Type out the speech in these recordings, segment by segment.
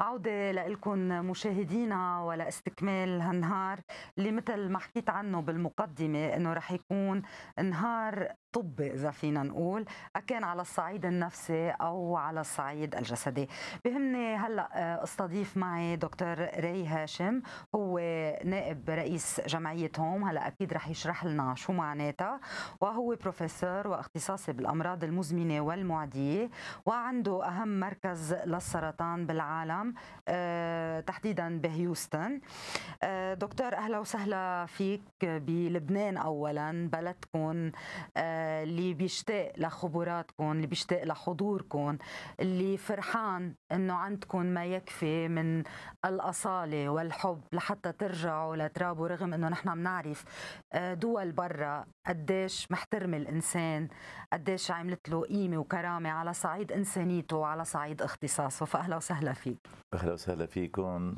عودة لكم مشاهدينا ولاستكمال هالنهار اللي مثل ما حكيت عنه بالمقدمة انه رح يكون نهار طب اذا فينا نقول أكان على الصعيد النفسي او على الصعيد الجسدي بهمني هلا آه، استضيف معي دكتور ري هاشم هو نائب رئيس جمعيه هوم هلا اكيد رح يشرح لنا شو معناتها وهو بروفيسور واختصاصي بالامراض المزمنه والمعديه وعنده اهم مركز للسرطان بالعالم آه، تحديدا بهيوستن آه، دكتور اهلا وسهلا فيك بلبنان اولا بلدكم اللي بيشتاق لخبراتكم اللي بيشتاق لحضوركم اللي فرحان انه عندكم ما يكفي من الاصاله والحب لحتى ترجعوا لترابوا رغم انه نحن بنعرف آه، دول برا قديش محترمه الانسان قديش عملت له قيمه وكرامه على صعيد انسانيته وعلى صعيد اختصاصه فاهلا وسهلا فيك اهلا وسهلا فيكم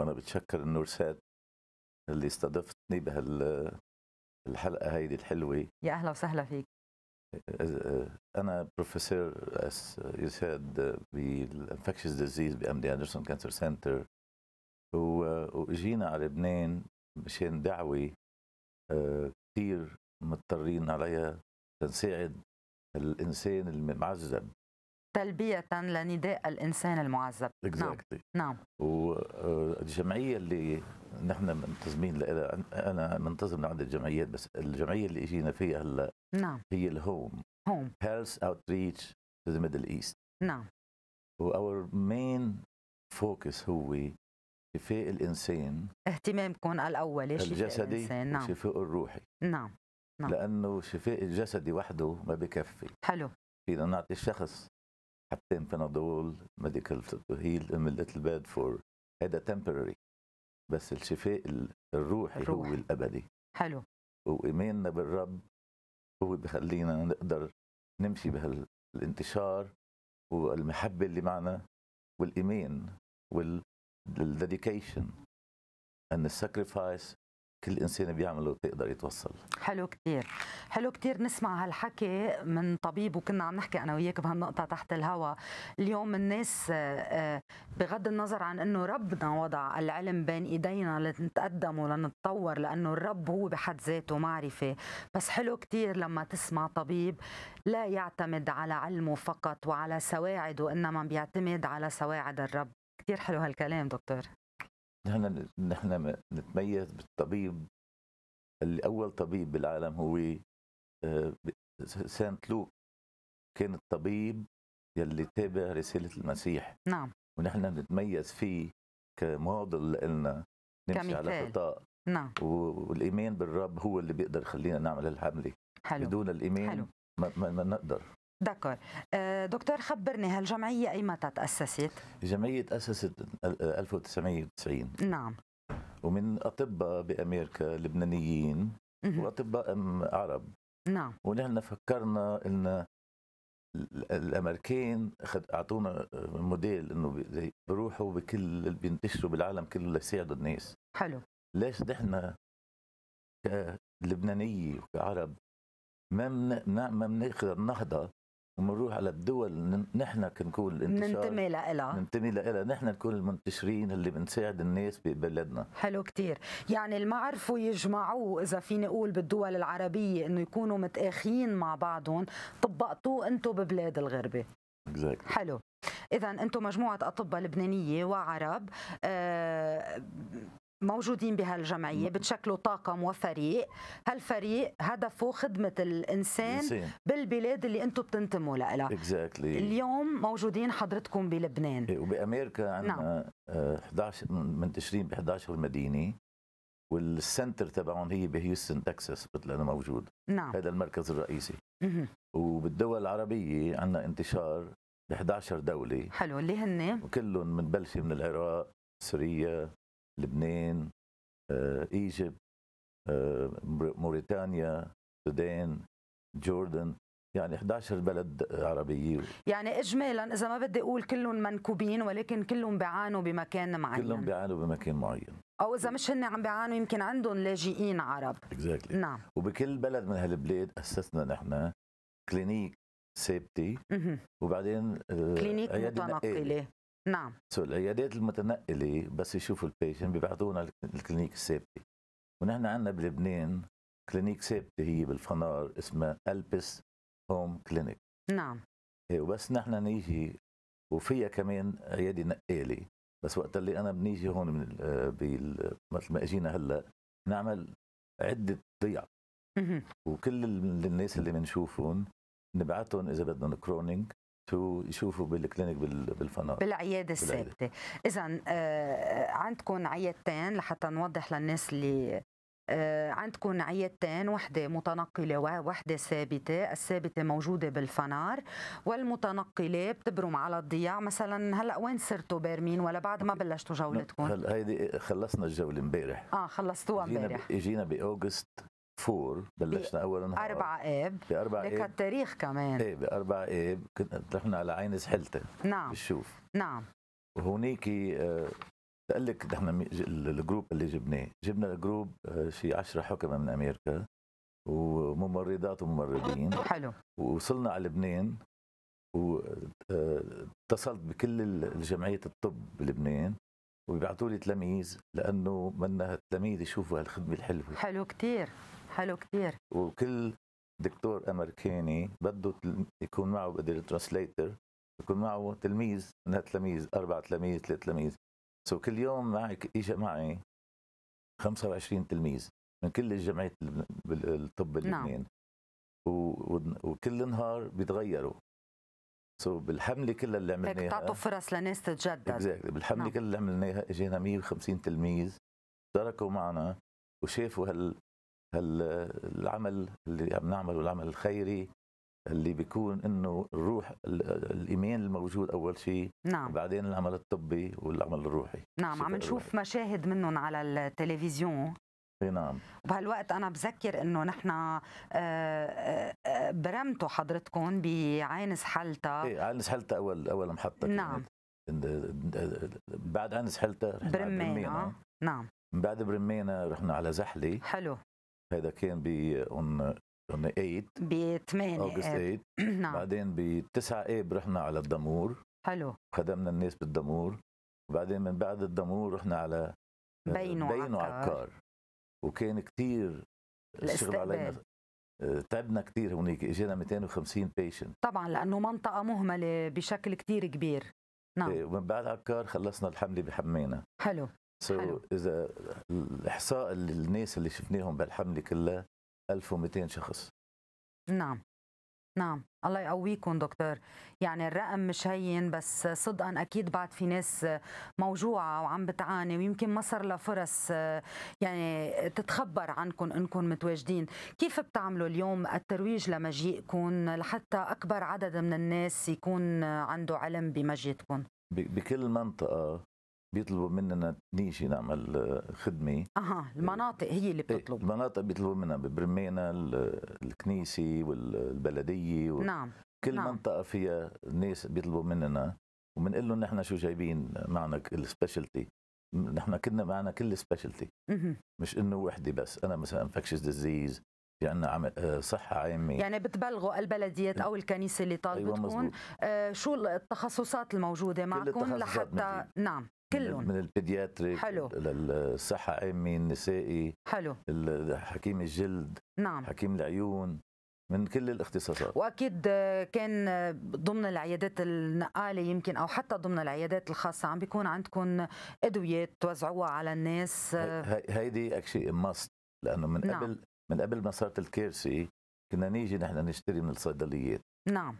وانا بتشكر النورسات اللي استضفتني بهال الحلقه هيدي الحلوه يا اهلا وسهلا فيك انا بروفيسور أس يو said بالانفكشس ديزيز دي اندرسون كانسر سنتر واجينا على لبنان مشان دعوه آه، كثير مضطرين عليها تنساعد الانسان المعذب تلبية لنداء الإنسان المعذب نعم. exactly. نعم نعم والجمعية آه، اللي نحن منتظمين لها انا منتظم لعدة جمعيات بس الجمعيه اللي اجينا فيها هلا نعم هي الهوم هوم هيلث اوت ريتش تو ذا ميدل ايست نعم واور مين فوكس هو شفاء الانسان اهتمامكم الاولي شفاء الجسدي نعم شفاء الروحي نعم نعم لانه شفاء الجسدي وحده ما بكفي حلو فينا نعطي الشخص حبتين بنادول ميديكال هيل ام ليتل باد فور هذا تمبرري بس الشفاء الروحي الروح. هو الابدي حلو وايماننا بالرب هو بخلينا نقدر نمشي بهالانتشار والمحبه اللي معنا والايمان والديديكيشن ان الساكريفايس كل انسان بيعمله تقدر يتوصل حلو كثير حلو كتير نسمع هالحكي من طبيب وكنا عم نحكي انا وياك بهالنقطه تحت الهوا اليوم الناس آه، آه، بغض النظر عن انه ربنا وضع العلم بين ايدينا لنتقدم ولنتطور لانه الرب هو بحد ذاته معرفه بس حلو كتير لما تسمع طبيب لا يعتمد على علمه فقط وعلى سواعده انما بيعتمد على سواعد الرب كتير حلو هالكلام دكتور نحن نحن نتميز بالطبيب اللي اول طبيب بالعالم هو آه، سانت لوك كان الطبيب يلي تابع رسالة المسيح نعم ونحن نتميز فيه كموديل لنا نمشي كمثال. على خطاء نعم والايمان بالرب هو اللي بيقدر يخلينا نعمل الحمله حلو. بدون الايمان حلو. ما, ما, ما نقدر دكتور آه، دكتور خبرني هالجمعية أيمتى تأسست؟ الجمعية تأسست 1990 نعم ومن أطباء بأمريكا لبنانيين وأطباء عرب نعم ونحن فكرنا ان الامريكان اعطونا موديل انه بيروحوا بكل اللي بينتشروا بالعالم كله ليساعدوا الناس حلو ليش نحن كلبنانيه وكعرب ما من... ما بنقدر نهضى ومنروح على الدول نحن كنكون ننتمي لها ننتمي لها نحن نكون المنتشرين اللي بنساعد الناس ببلدنا حلو كتير يعني اللي ما عرفوا يجمعوه اذا فيني اقول بالدول العربيه انه يكونوا متاخين مع بعضهم طبقتوه انتم ببلاد الغربه exactly. حلو اذا انتم مجموعه اطباء لبنانيه وعرب آه موجودين بهالجمعية بتشكلوا طاقم وفريق هالفريق هدفه خدمة الإنسان بالبلاد اللي أنتم بتنتموا لها exactly. اليوم موجودين حضرتكم بلبنان إيه، وبأمريكا عندنا نعم. 11 آه، منتشرين ب 11 مدينة والسنتر تبعهم هي بهيوستن تكساس مثل أنا موجود نعم. هذا المركز الرئيسي وبالدول العربية عندنا انتشار ب 11 دولة حلو اللي هن وكلهم بنبلش من العراق سوريا لبنان آه، ايجيبت آه، موريتانيا السودان جوردن يعني 11 بلد عربية يعني إجمالا إذا ما بدي أقول كلهم منكوبين ولكن كلهم بيعانوا بمكان معين كلهم بيعانوا بمكان معين أو إذا مش هن عم بيعانوا يمكن عندهم لاجئين عرب exactly. نعم وبكل بلد من هالبلاد أسسنا نحن كلينيك ثابتة وبعدين آه، كلينيك متنقلة نعم سو العيادات المتنقله بس يشوفوا البيشن بيبعثونا الكلينيك الثابته ونحن عندنا بلبنان كلينيك ثابته هي بالفنار اسمها البس هوم كلينيك نعم ايه وبس نحن نيجي وفيها كمان عياده نقاله بس وقت اللي انا بنيجي هون من آه، مثل ما اجينا هلا نعمل عده ضيع وكل الناس اللي بنشوفهم نبعتهم اذا بدهم كرونينج يشوفوا بالكلينيك بالفنار بالعياده الثابته اذا آه، عندكم عيادتين لحتى نوضح للناس اللي آه، عندكم عيادتين وحده متنقله ووحده ثابته الثابته موجوده بالفنار والمتنقله بتبرم على الضياع مثلا هلا وين صرتوا بارمين ولا بعد ما بلشتوا جولتكم هلا هيدي خلصنا الجوله امبارح اه خلصتوها امبارح اجينا باوغست فور بلشنا اول نهار اربعة اب باربعة اب لك التاريخ كمان ايه باربعة اب رحنا على عين زحلتي نعم بالشوف نعم وهونيك آه، بقول لك نحن الجروب اللي جبناه جبنا الجروب آه، شي 10 حكمة من امريكا وممرضات وممرضين حلو ووصلنا على لبنان واتصلت آه، بكل جمعيه الطب بلبنان وبيبعثوا لي تلاميذ لانه منا التلاميذ يشوفوا هالخدمه الحلوه حلو كثير حلو كثير وكل دكتور امريكاني بده يكون معه بقدر ترانسليتر يكون معه تلميذ من هالتلاميذ اربع تلاميذ ثلاث تلاميذ سو كل يوم معك اجى معي 25 تلميذ من كل الجمعيات الطب بلبنان نعم. وكل نهار بيتغيروا سو so بالحمله كلها اللي عملناها هيك تعطوا فرص لناس تتجدد exactly. بالحمله نعم. كلها اللي عملناها اجينا 150 تلميذ تركوا معنا وشافوا هال هالعمل اللي عم نعمله العمل الخيري اللي بيكون انه الروح الايمان الموجود اول شيء نعم بعدين العمل الطبي والعمل الروحي نعم عم نشوف مشاهد منهم على التلفزيون اي نعم وبهالوقت انا بذكر انه نحن آه، آه، برمتوا حضرتكم بعينس حلتا ايه عينس حلتا اول اول محطه يعني. نعم بعد عينس حلتا برمينا, برمينا. نعم من بعد برمينا رحنا على زحله حلو هذا كان ب اون 8 ب 8 اوغست 8 نعم بعدين ب 9 اب رحنا على الدمور حلو خدمنا الناس بالدمور وبعدين من بعد الدمور رحنا على بينو, بينو عكار. عكار وكان كثير الشغل علينا تعبنا كثير هونيك اجينا 250 بيشنت طبعا لانه منطقه مهمله بشكل كثير كبير نعم إيه، ومن بعد عكار خلصنا الحمله بحمينا حلو سو so اذا الاحصاء الناس اللي شفناهم بالحمله كلها 1200 شخص نعم نعم الله يقويكم دكتور يعني الرقم مش هين بس صدقا اكيد بعد في ناس موجوعه وعم بتعاني ويمكن ما صار لها فرص يعني تتخبر عنكم انكم متواجدين كيف بتعملوا اليوم الترويج لمجيئكم لحتى اكبر عدد من الناس يكون عنده علم بمجيئكم بكل منطقه بيطلبوا مننا نيجي نعمل آه، خدمه اها المناطق هي اللي إيه، بتطلب المناطق بيطلبوا منا ببرمينا الكنيسه والبلديه و... نعم كل نعم. منطقه فيها ناس بيطلبوا مننا وبنقول لهم نحن شو جايبين معنا السبيشالتي نحن كنا معنا كل سبيشالتي مش انه وحده بس انا مثلا انفكشس ديزيز في عندنا آه، صحة عامة يعني بتبلغوا البلديات أو الكنيسة اللي طالبة أيوة تكون آه شو التخصصات الموجودة معكم لحتى نعم كلهم من البيدياتريك حلو للصحة أمي النسائي حلو حكيم الجلد نعم حكيم العيون من كل الاختصاصات واكيد كان ضمن العيادات النقاله يمكن او حتى ضمن العيادات الخاصه عم بيكون عندكم ادويه توزعوها على الناس هيدي اكشي ماست لانه من نعم. قبل من قبل ما صارت الكارثه كنا نيجي نحن نشتري من الصيدليات نعم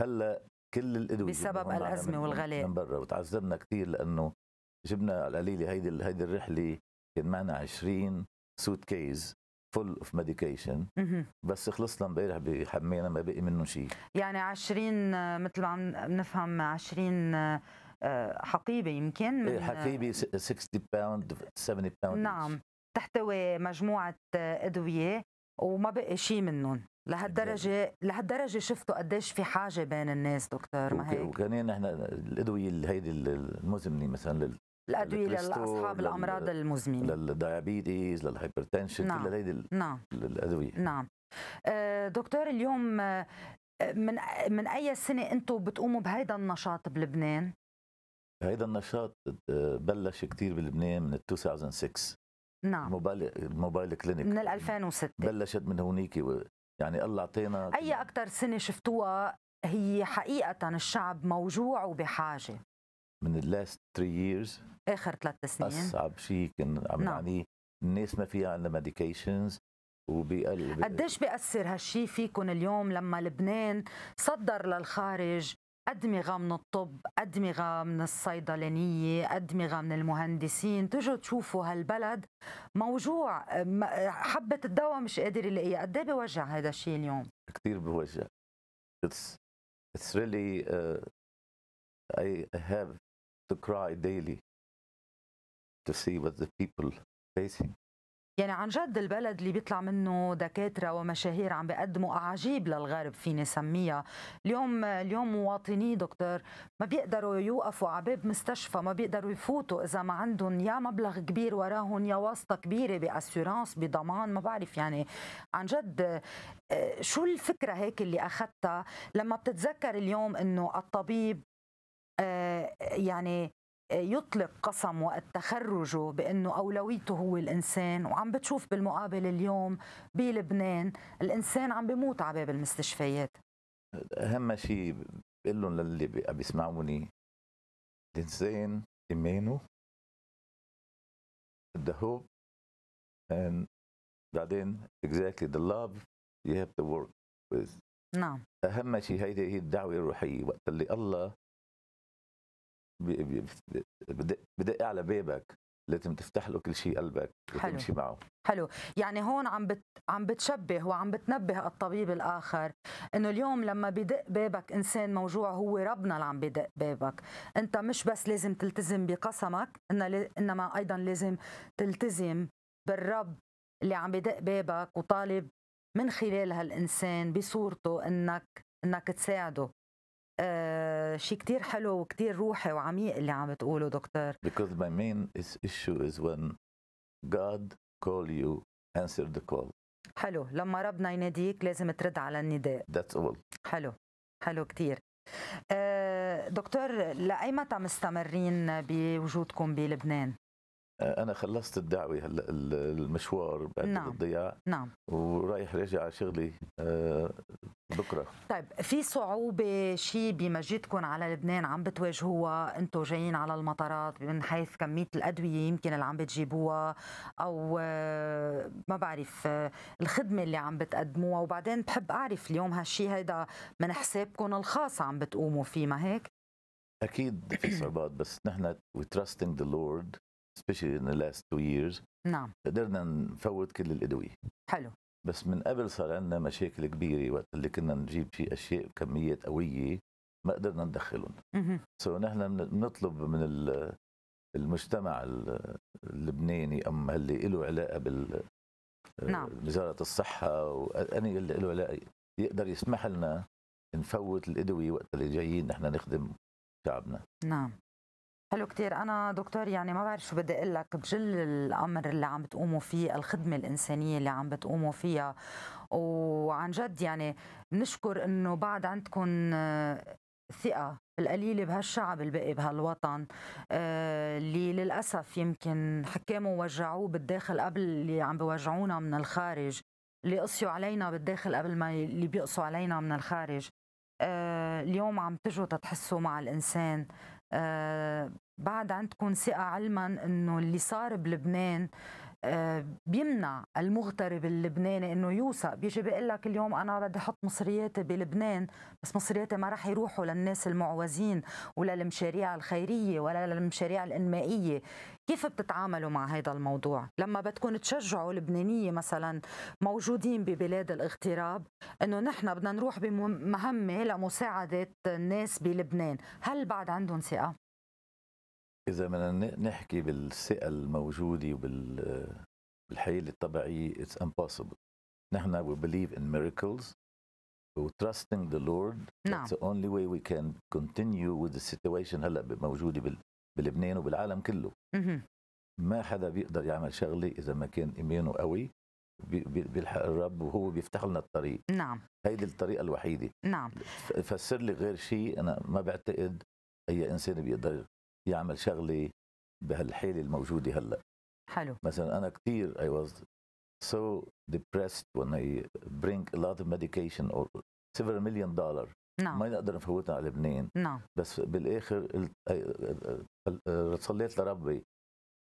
هلا كل الادويه بسبب الازمه والغلاء من برا وتعذبنا كثير لانه جبنا على القليله هيدي هيدي الرحله كان معنا 20 سوت كيز فول اوف ميديكيشن بس خلصنا امبارح بحمينا ما بقي منه شيء يعني 20 مثل ما عم نفهم 20 آه، حقيبه يمكن من إيه، حقيبه 60 باوند 70 باوند نعم تحتوي مجموعه ادويه وما بقي شيء منهم لهالدرجه لهالدرجه شفتوا قديش في حاجه بين الناس دكتور ما هيك وكمان نحن الادويه هيدي المزمنه مثلا الادويه لاصحاب الامراض المزمنه للدايابيتيز للهايبرتنشن نعم. كل هذه نعم. الادويه نعم آه، دكتور اليوم آه، من من اي سنه انتم بتقوموا بهيدا النشاط بلبنان؟ هيدا النشاط آه، بلش كثير بلبنان من 2006 نعم الموبايل موبايل كلينيك من 2006 بلشت من هونيك يعني الله اعطينا اي اكثر سنه شفتوها هي حقيقه الشعب موجوع وبحاجه من اللاست 3 ييرز اخر ثلاث سنين اصعب شيء كان عم نعم. يعني الناس ما فيها عندها ميديكيشنز وبيقل قديش بيأثر هالشيء فيكم اليوم لما لبنان صدر للخارج أدمغة من الطب أدمغة من الصيدلانية أدمغة من المهندسين تجوا تشوفوا هالبلد موجوع حبة الدواء مش قادر يلاقيها قد ايه بوجع هذا الشيء اليوم كثير بوجع it's, it's really uh, I have to cry daily to see what the people facing. يعني عن جد البلد اللي بيطلع منه دكاترة ومشاهير عم بيقدموا أعاجيب للغرب فيني نسميها اليوم اليوم مواطني دكتور ما بيقدروا يوقفوا على باب مستشفى ما بيقدروا يفوتوا إذا ما عندهم يا مبلغ كبير وراهم يا واسطة كبيرة بأسورانس بضمان ما بعرف يعني عن جد آه، شو الفكرة هيك اللي أخذتها لما بتتذكر اليوم إنه الطبيب آه، يعني يطلق قسم وقت تخرجه بانه اولويته هو الانسان وعم بتشوف بالمقابل اليوم بلبنان الانسان عم بموت على باب المستشفيات اهم شيء بقول لهم للي بيسمعوني الانسان ايمانه the hope and بعدين exactly the love you have to work with نعم اهم شيء هيدي هي الدعوه الروحيه وقت اللي الله بدق على بابك لازم تفتح له كل شيء قلبك وتمشي معه حلو يعني هون عم بت... عم بتشبه وعم بتنبه الطبيب الاخر انه اليوم لما بدق بابك انسان موجوع هو ربنا اللي عم بدق بابك انت مش بس لازم تلتزم بقسمك انما ايضا لازم تلتزم بالرب اللي عم بدق بابك وطالب من خلال هالانسان بصورته انك انك تساعده آه، شيء كتير حلو وكتير روحي وعميق اللي عم بتقوله دكتور because my main is issue is when God call you answer the call حلو لما ربنا يناديك لازم ترد على النداء that's all حلو حلو كتير آه، دكتور لأي متى مستمرين بوجودكم بلبنان؟ آه، انا خلصت الدعوه هلا المشوار بعد نعم. الضياع نعم ورايح راجع على شغلي آه، بكره طيب في صعوبه شيء بمجيتكم على لبنان عم بتواجهوها انتم جايين على المطارات من حيث كميه الادويه يمكن اللي عم بتجيبوها او آه، ما بعرف الخدمه اللي عم بتقدموها وبعدين بحب اعرف اليوم هالشيء هيدا من حسابكم الخاص عم بتقوموا فيه ما هيك؟ اكيد في صعوبات بس نحن وي تراستنج ذا لورد especially in the last two years نعم قدرنا نفوت كل الادويه حلو بس من قبل صار عندنا مشاكل كبيره وقت اللي كنا نجيب فيه اشياء بكميات قويه ما قدرنا ندخلهم سو نحن بنطلب من المجتمع اللبناني اما اللي له علاقه بال نعم وزاره الصحه واني اللي له علاقه يقدر يسمح لنا نفوت الادويه وقت اللي جايين نحن نخدم شعبنا نعم حلو كتير أنا دكتور يعني ما بعرف شو بدي أقول لك بجل الأمر اللي عم بتقوموا فيه الخدمة الإنسانية اللي عم بتقوموا فيها وعن جد يعني بنشكر إنه بعد عندكم آه، ثقة القليلة بهالشعب الباقي بهالوطن آه، اللي للأسف يمكن حكامه وجعوه بالداخل قبل اللي عم بوجعونا من الخارج اللي قصوا علينا بالداخل قبل ما اللي بيقصوا علينا من الخارج آه، اليوم عم تجوا تتحسوا مع الإنسان آه، بعد عندكم ثقة علما انه اللي صار بلبنان آه، بيمنع المغترب اللبناني انه يوثق بيجي بيقول لك اليوم انا بدي احط مصرياتي بلبنان بس مصرياتي ما راح يروحوا للناس المعوزين ولا للمشاريع الخيريه ولا للمشاريع الانمائيه كيف بتتعاملوا مع هذا الموضوع لما بدكم تشجعوا لبنانيه مثلا موجودين ببلاد الاغتراب انه نحن بدنا نروح بمهمه لمساعده الناس بلبنان هل بعد عندهم ثقه اذا بدنا نحكي بالثقه الموجوده وبال بالحياه الطبيعيه اتس امبوسيبل نحن we believe in miracles وتراستنج ذا لورد نعم only اونلي واي وي كان كونتينيو وذ situation هلا موجوده بلبنان وبالعالم كله ما حدا بيقدر يعمل شغله اذا ما كان ايمانه قوي بيلحق الرب وهو بيفتح لنا الطريق نعم هيدي الطريقه الوحيده نعم فسر لي غير شيء انا ما بعتقد اي انسان بيقدر يعمل شغله بهالحاله الموجوده هلا حلو مثلا انا كثير اي واز سو ديبرست وان اي برينج ا لوت اوف ميديكيشن or several مليون دولار نعم ما نقدر نفوتها على لبنان نعم بس بالاخر قلت صليت لربي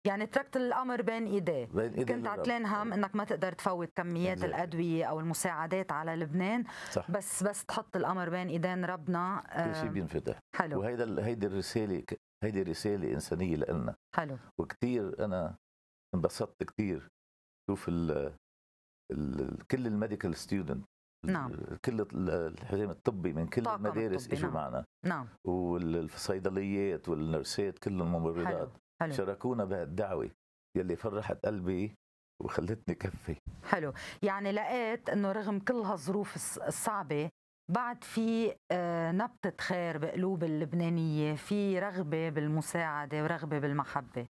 يعني تركت الامر بين ايديه بين كنت عتلان هم نعم. انك ما تقدر تفوت كميات بالزبط. نعم. الادويه او المساعدات على لبنان صح. بس بس تحط الامر بين ايدين ربنا كل شيء بينفتح حلو وهيدا هيدي الرساله هيدي رسالة إنسانية لإلنا حلو وكثير أنا انبسطت كثير شوف ال ال كل الميديكال ستودنت نعم كل الحزام الطبي من كل المدارس اجوا نعم. معنا نعم والصيدليات والنرسات كل الممرضات حلو. حلو. شاركونا بهالدعوه يلي فرحت قلبي وخلتني كفي حلو يعني لقيت انه رغم كل هالظروف الصعبه بعد في آه، نبتة خير بقلوب اللبنانية في رغبة بالمساعدة ورغبة بالمحبة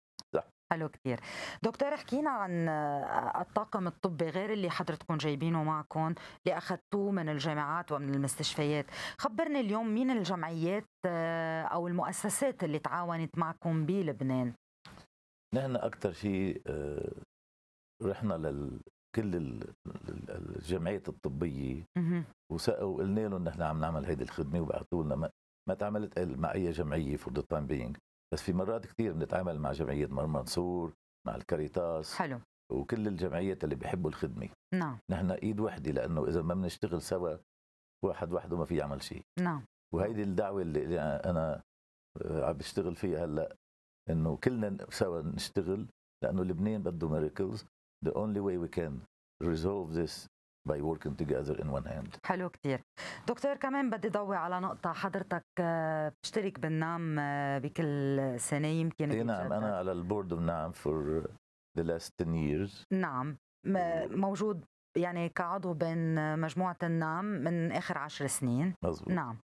حلو كثير دكتور حكينا عن آه، الطاقم الطبي غير اللي حضرتكم جايبينه معكم اللي أخذتوه من الجامعات ومن المستشفيات خبرني اليوم مين الجمعيات آه، أو المؤسسات اللي تعاونت معكم بلبنان نحن أكثر شيء رحنا لل كل الجمعيات الطبيه وقلنا لهم نحن عم نعمل هيدي الخدمه وبعثوا لنا ما تعاملت مع اي جمعيه فور ذا تايم بينج بس في مرات كثير بنتعامل مع جمعيه مر منصور مع الكاريتاس حلو وكل الجمعيات اللي بيحبوا الخدمه نعم نحن ايد وحده لانه اذا ما بنشتغل سوا واحد وحده ما في يعمل شيء نعم وهيدي الدعوه اللي انا آه، عم بشتغل فيها هلا انه كلنا سوا نشتغل لانه لبنان بده ميراكلز the only way we can resolve this by working together in one hand. حلو كثير. دكتور كمان بدي ضوي على نقطة حضرتك آه، بتشترك بالنعم آه، بكل سنة يمكن اي نعم أنا على البورد اوف نعم for the last 10 years نعم موجود يعني كعضو بين مجموعة النعم من آخر عشر سنين مزبوط. نعم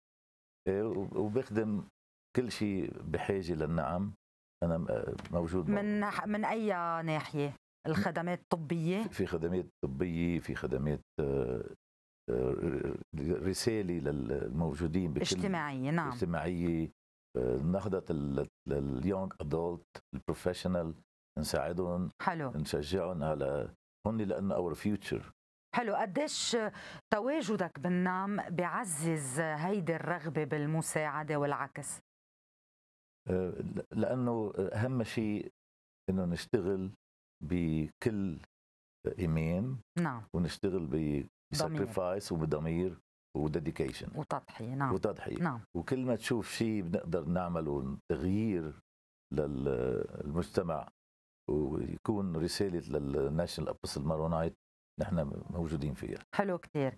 إيه، وبخدم كل شيء بحاجة للنعم أنا آه، موجود من موجود. من أي ناحية؟ الخدمات الطبيه في خدمات طبيه في خدمات آه، آه، رساله للموجودين بكل اجتماعيه نعم اجتماعيه نهضه اليونج ادولت البروفيشنال نساعدهم حلو نشجعهم على هن لانه اور فيوتشر حلو قديش تواجدك بالنام بيعزز هيدي الرغبه بالمساعده والعكس آه، لانه اهم شيء انه نشتغل بكل ايمان نعم ونشتغل بسكريفايس وبضمير وديديكيشن وتضحيه نعم وتضحيه نعم وكل ما تشوف شيء بنقدر نعمله تغيير للمجتمع ويكون رساله للناشونال ابوستل مارونايت نحن موجودين فيها حلو كثير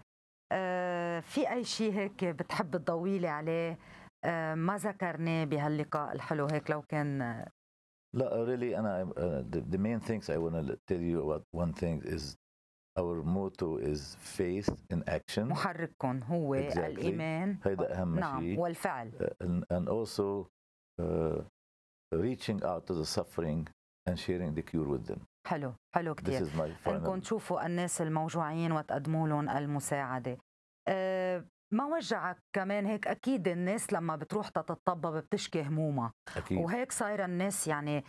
آه في اي شيء هيك بتحب تضوي لي عليه آه ما ذكرناه بهاللقاء الحلو هيك لو كان لا really انا uh, the, the main things I want to tell you about one thing is our motto is faith in action محرككم هو exactly. الايمان هيدا اهم نعم. شيء والفعل uh, and, and also uh, reaching out to the suffering and sharing the cure with them حلو حلو كثير انكم تشوفوا الناس الموجوعين وتقدموا لهم المساعده ما وجعك كمان هيك اكيد الناس لما بتروح تتطبب بتشكي همومها أكيد. وهيك صايره الناس يعني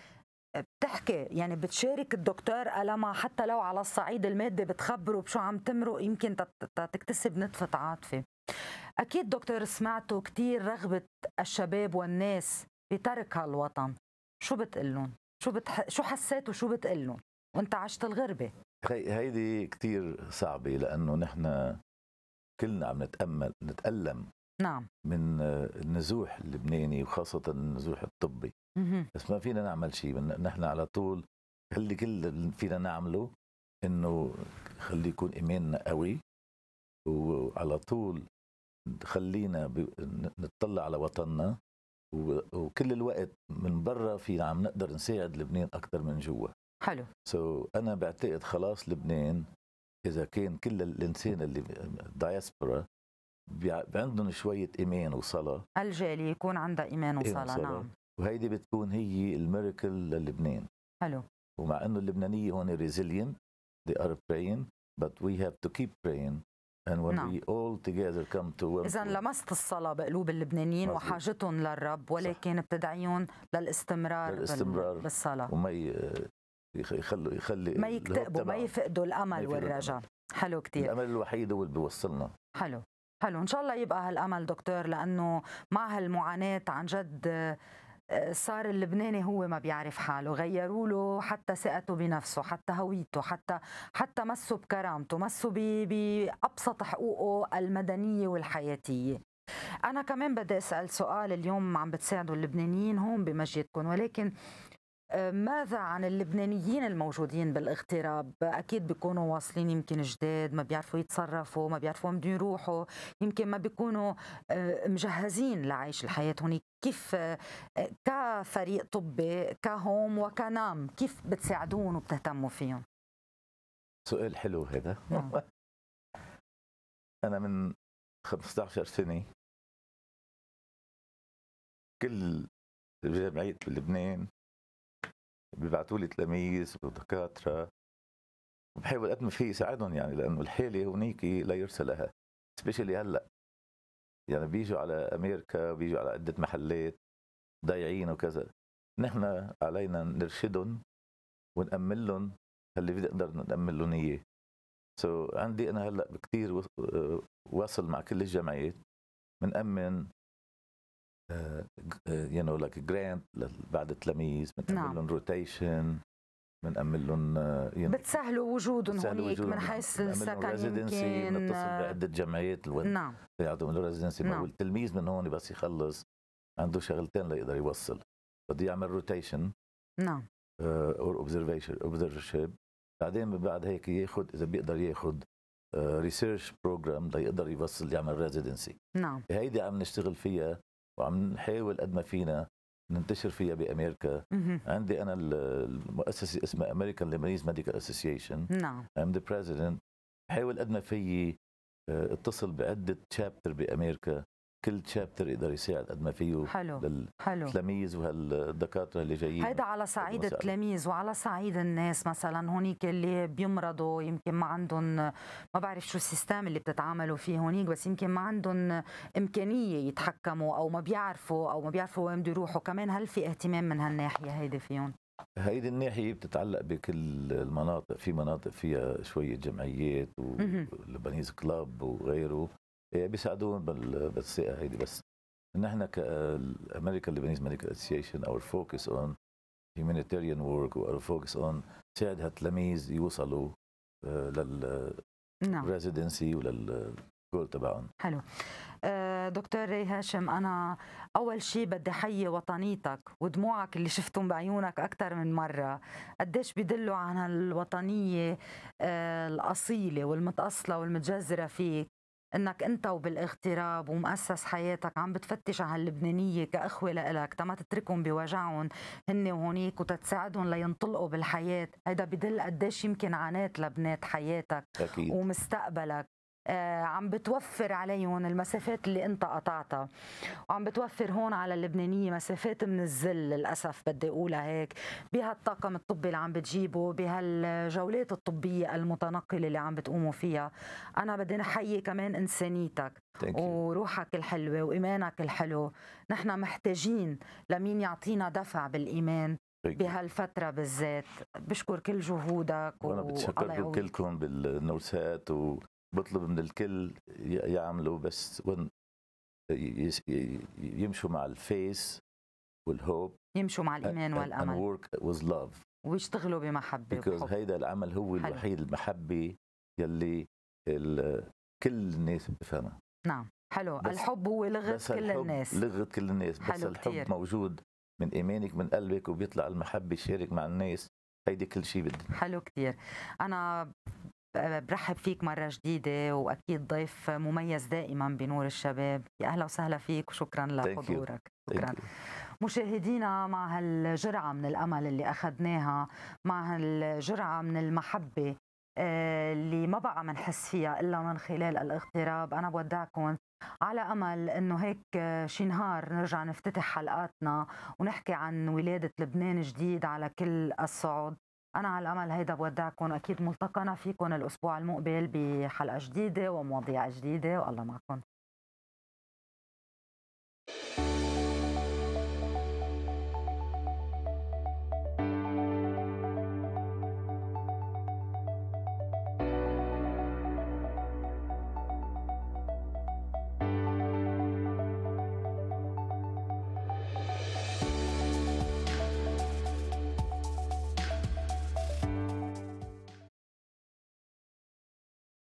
بتحكي يعني بتشارك الدكتور ألمها حتى لو على الصعيد المادي بتخبره بشو عم تمرق يمكن تكتسب نتفة عاطفة أكيد دكتور سمعتوا كتير رغبة الشباب والناس بترك هالوطن شو بتقلن؟ شو بتح... شو حسيت وشو بتقلن؟ وانت عشت الغربة هيدي كتير صعبة لأنه نحن كلنا عم نتأمل نتألم نعم من آه، النزوح اللبناني وخاصة النزوح الطبي مه. بس ما فينا نعمل شيء نحن على طول اللي كل اللي فينا نعمله انه خلي يكون ايماننا قوي وعلى طول خلينا نتطلع نطلع على وطننا وكل الوقت من برا في عم نقدر نساعد لبنان اكثر من جوا حلو سو so انا بعتقد خلاص لبنان اذا كان كل الانسان اللي دايسبرا عندهم شويه ايمان وصلاه الجالي يكون عندها ايمان وصلاه, وصلاة. نعم وهيدي بتكون هي الميركل للبنان حلو ومع انه اللبنانيه هون ريزيلينت they are praying but we have to keep praying And when نعم. we all together come to work إذا لمست الصلاة بقلوب اللبنانيين وحاجتهم للرب ولكن بتدعيهم للاستمرار, للاستمرار بالصلاة وما يخلي يخلي ما يكتئبوا ما يفقدوا الامل والرجاء حلو كتير الامل الوحيد هو اللي بيوصلنا حلو حلو ان شاء الله يبقى هالامل دكتور لانه مع هالمعاناه عن جد آه، صار اللبناني هو ما بيعرف حاله غيروا له حتى ثقته بنفسه حتى هويته حتى حتى مسوا بكرامته مسوا بابسط حقوقه المدنيه والحياتيه انا كمان بدي اسال سؤال اليوم عم بتساعدوا اللبنانيين هون بمجيدكم ولكن ماذا عن اللبنانيين الموجودين بالاغتراب اكيد بيكونوا واصلين يمكن جداد ما بيعرفوا يتصرفوا ما بيعرفوا وين بدهم يروحوا يمكن ما بيكونوا آه، مجهزين لعيش الحياه هونيك كيف آه، كفريق طبي كهوم وكنام كيف بتساعدون وبتهتموا فيهم سؤال حلو هذا نعم. انا من 15 سنه كل جمعيه لبنان بيبعتوا لي تلاميذ ودكاتره وبحاول قد ما في اساعدهم يعني لانه الحاله هونيك لا يرسى لها سبيشلي هلا يعني بيجوا على امريكا بيجوا على عده محلات ضايعين وكذا نحن علينا نرشدهم ونأمن لهم اللي بنقدر نأمن لهم اياه سو so, عندي انا هلا بكثير وصل آه، مع كل الجمعيات بنأمن يو نو لايك جرانت بعد التلاميذ بنعمل نعم. لهم روتيشن بنأمن لهم آه، بتسهلوا وجودهم هناك من حيث السكن يمكن بنتصل بعده جمعيات الوين نعم بيعطوا له ريزيدنسي نعم. التلميذ من هون بس يخلص عنده شغلتين ليقدر يوصل بده يعمل روتيشن نعم اور اوبزرفيشن اوبزرفرشيب بعدين بعد هيك ياخذ اذا بيقدر ياخذ ريسيرش بروجرام ليقدر يوصل يعمل ريزيدنسي نعم هيدي عم نشتغل فيها وعم نحاول قد ما فينا ننتشر فيها بامريكا عندي انا المؤسسه اسمها امريكان ليبانيز ميديكال اسوسيشن نعم ام ذا بريزيدنت بحاول قد ما فيي آه، اتصل بعده شابتر بامريكا كل شابتر يقدر يساعد قد ما فيه حلو للتلاميذ وهالدكاتره اللي جايين هيدا على صعيد التلاميذ وعلى صعيد الناس مثلا هونيك اللي بيمرضوا يمكن ما عندهم ما بعرف شو السيستم اللي بتتعاملوا فيه هونيك بس يمكن ما عندهم امكانيه يتحكموا او ما بيعرفوا او ما بيعرفوا وين بده يروحوا كمان هل في اهتمام من هالناحيه هيدي فيهم هيدي الناحية بتتعلق بكل المناطق في مناطق فيها شوية جمعيات والبنيز كلاب وغيره إيه، بيساعدوهم بالثقه هيدي بس نحن كامريكا ليبانيز ميديكال اسوسيشن اور فوكس اون humanitarian ورك اور فوكس اون تساعد هالتلاميذ يوصلوا آه، لل نعم ريزيدنسي ولل جول تبعهم حلو آه، دكتور ري هاشم انا اول شيء بدي احيي وطنيتك ودموعك اللي شفتهم بعيونك اكثر من مره قديش بيدلوا عن هالوطنيه آه، الاصيله والمتاصله والمتجذره فيك انك انت وبالاغتراب ومؤسس حياتك عم بتفتش على هاللبنانيه كاخوه لإلك تما تتركهم بوجعهم هن وهونيك وتتساعدهم لينطلقوا بالحياه هيدا بدل قديش يمكن عانات لبنات حياتك أكيد. ومستقبلك آه، عم بتوفر عليهم المسافات اللي انت قطعتها وعم بتوفر هون على اللبنانيه مسافات من الذل للاسف بدي اقولها هيك بهالطاقم الطبي اللي عم بتجيبه بهالجولات الطبيه المتنقله اللي عم بتقوموا فيها انا بدي نحيي كمان انسانيتك وروحك الحلوه وايمانك الحلو نحن محتاجين لمين يعطينا دفع بالايمان بهالفتره بالذات بشكر كل جهودك وانا بتشكركم كلكم بالنوسات و... بطلب من الكل يعملوا بس وين يمشوا مع الفيس والهوب يمشوا مع الايمان والامل and work with love ويشتغلوا بمحبه بيكوز هيدا العمل هو حلو. الوحيد المحبه يلي كل الناس بتفهمها نعم حلو الحب هو لغه كل الناس لغه كل الناس بس حلو الحب كتير. موجود من ايمانك من قلبك وبيطلع المحبه يشارك مع الناس هيدي كل شيء بدي حلو كتير انا برحب فيك مرة جديدة وأكيد ضيف مميز دائما بنور الشباب يا أهلا وسهلا فيك وشكرا لحضورك شكرا مشاهدينا مع هالجرعة من الأمل اللي أخذناها مع هالجرعة من المحبة آه، اللي ما بقى منحس فيها إلا من خلال الاغتراب أنا بودعكم على امل انه هيك آه، شي نهار نرجع نفتتح حلقاتنا ونحكي عن ولاده لبنان جديد على كل الصعد أنا على الأمل هيدا بودعكم أكيد ملتقنا فيكم الأسبوع المقبل بحلقة جديدة ومواضيع جديدة والله معكم